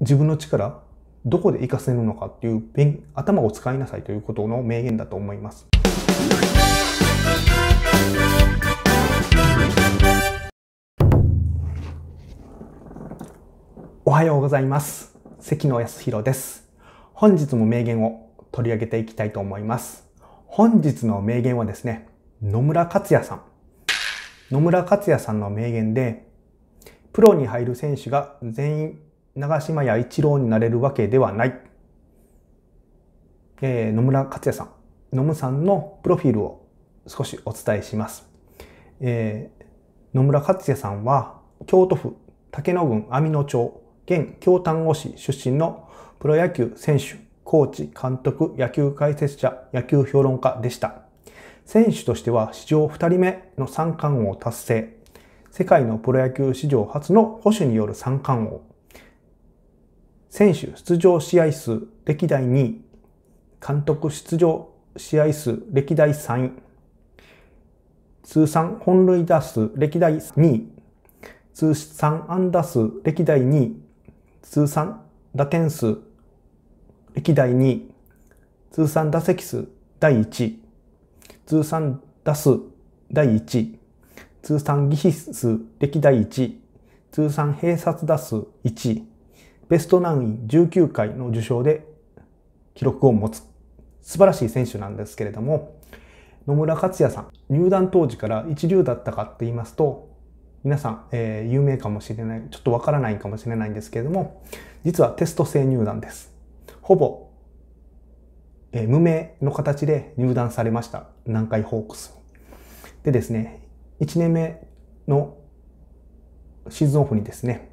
自分の力、どこで活かせるのかっていう頭を使いなさいということの名言だと思います。おはようございます。関野康弘です。本日も名言を取り上げていきたいと思います。本日の名言はですね、野村克也さん。野村克也さんの名言で、プロに入る選手が全員長島や一郎になれるわけではない。えー、野村克也さん、野村さんのプロフィールを少しお伝えします。えー、野村克也さんは京都府竹野郡網野町現京丹後市出身のプロ野球選手、コーチ、監督、野球解説者、野球評論家でした。選手としては史上2人目の三冠王達成。世界のプロ野球史上初の保守による三冠王。選手出場試合数歴代2位、監督出場試合数歴代3位、通算本塁打数歴代2位、通算安打数歴代2位、通算打点数歴代2位、通算打席数第1位、通算打数第1位、通算技師数歴代1位、通算併殺打数1位、ベストナイン19回の受賞で記録を持つ素晴らしい選手なんですけれども、野村克也さん、入団当時から一流だったかって言いますと、皆さん、えー、有名かもしれない、ちょっとわからないかもしれないんですけれども、実はテスト制入団です。ほぼ、えー、無名の形で入団されました。南海ホークス。でですね、1年目のシーズンオフにですね、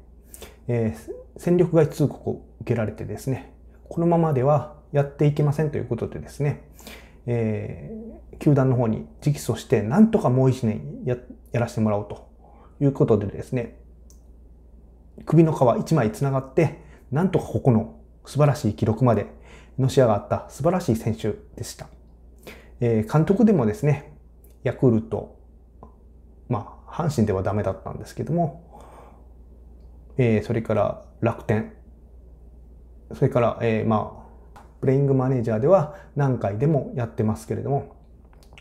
えー戦力外通告を受けられてですね、このままではやっていけませんということでですね、えー、球団の方に直訴して、なんとかもう1年ややらせてもらおうということでですね、首の皮1枚繋がって、なんとかここの素晴らしい記録までのし上がった素晴らしい選手でした。えー、監督でもですね、ヤクルト、まあ、阪神ではダメだったんですけども、えー、それから楽天、それから、えー、まあ、プレイングマネージャーでは何回でもやってますけれども、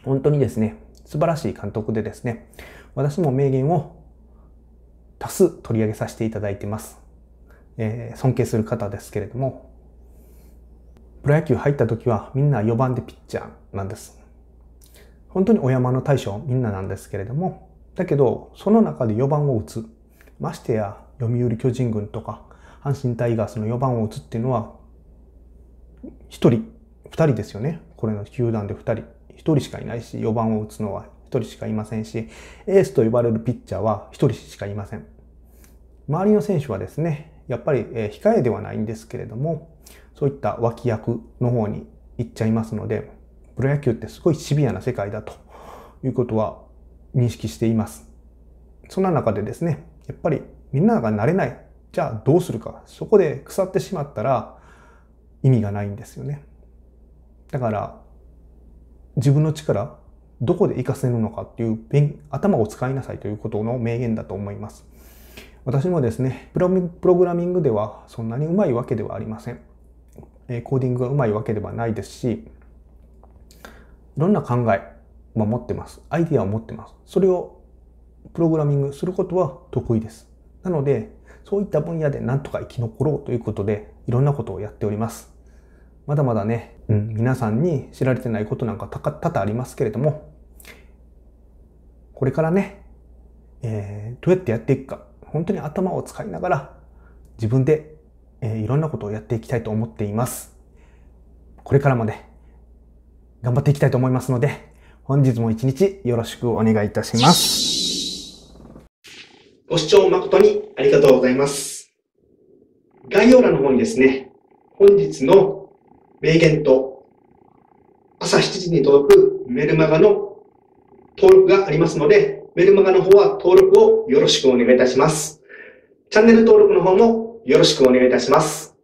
本当にですね、素晴らしい監督でですね、私も名言を多数取り上げさせていただいてます。えー、尊敬する方ですけれども、プロ野球入った時はみんな4番でピッチャーなんです。本当にお山の大将みんななんですけれども、だけど、その中で4番を打つ。ましてや、読売巨人軍とか、阪神タイガースの4番を打つっていうのは、1人、2人ですよね。これの球団で2人。1人しかいないし、4番を打つのは1人しかいませんし、エースと呼ばれるピッチャーは1人しかいません。周りの選手はですね、やっぱり控えではないんですけれども、そういった脇役の方に行っちゃいますので、プロ野球ってすごいシビアな世界だということは認識しています。そんな中でですね、やっぱりみんながなれない。じゃあどうするか。そこで腐ってしまったら意味がないんですよね。だから自分の力、どこで活かせるのかっていう頭を使いなさいということの名言だと思います。私もですね、プログラミングではそんなにうまいわけではありません。コーディングがうまいわけではないですし、いろんな考えを持ってます。アイディアを持ってます。それをプログラミングすることは得意です。なので、そういった分野でなんとか生き残ろうということで、いろんなことをやっております。まだまだね、うん、皆さんに知られてないことなんか多々ありますけれども、これからね、えー、どうやってやっていくか、本当に頭を使いながら、自分で、えー、いろんなことをやっていきたいと思っています。これからもね、頑張っていきたいと思いますので、本日も一日よろしくお願いいたします。ご視聴誠にありがとうございます。概要欄の方にですね、本日の名言と朝7時に届くメルマガの登録がありますので、メルマガの方は登録をよろしくお願いいたします。チャンネル登録の方もよろしくお願いいたします。